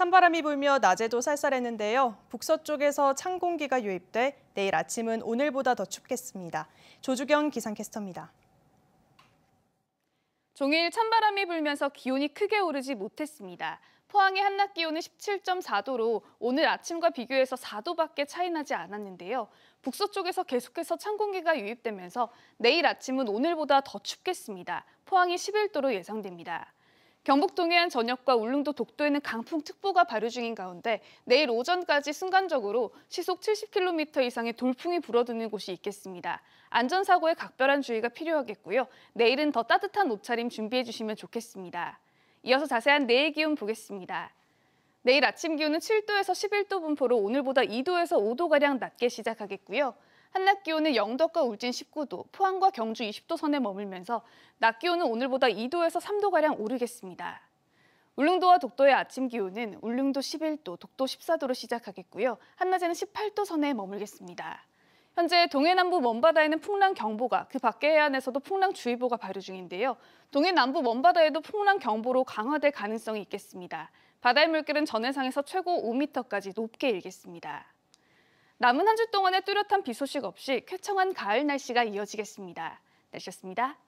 찬바람이 불며 낮에도 쌀쌀했는데요. 북서쪽에서 찬 공기가 유입돼 내일 아침은 오늘보다 더 춥겠습니다. 조주경 기상캐스터입니다. 종일 찬바람이 불면서 기온이 크게 오르지 못했습니다. 포항의 한낮 기온은 17.4도로 오늘 아침과 비교해서 4도밖에 차이나지 않았는데요. 북서쪽에서 계속해서 찬 공기가 유입되면서 내일 아침은 오늘보다 더 춥겠습니다. 포항이 11도로 예상됩니다. 경북 동해안 전역과 울릉도 독도에는 강풍특보가 발효 중인 가운데 내일 오전까지 순간적으로 시속 70km 이상의 돌풍이 불어드는 곳이 있겠습니다. 안전사고에 각별한 주의가 필요하겠고요. 내일은 더 따뜻한 옷차림 준비해 주시면 좋겠습니다. 이어서 자세한 내일 기온 보겠습니다. 내일 아침 기온은 7도에서 11도 분포로 오늘보다 2도에서 5도가량 낮게 시작하겠고요. 한낮 기온은 영덕과 울진 19도, 포항과 경주 20도 선에 머물면서 낮 기온은 오늘보다 2도에서 3도가량 오르겠습니다. 울릉도와 독도의 아침 기온은 울릉도 11도, 독도 14도로 시작하겠고요. 한낮에는 18도 선에 머물겠습니다. 현재 동해 남부 먼바다에는 풍랑 경보가, 그 밖의 해안에서도 풍랑 주의보가 발효 중인데요. 동해 남부 먼바다에도 풍랑 경보로 강화될 가능성이 있겠습니다. 바다의 물결은 전해상에서 최고 5m까지 높게 일겠습니다. 남은 한 주 동안의 뚜렷한 비 소식 없이 쾌청한 가을 날씨가 이어지겠습니다. 날씨였습니다.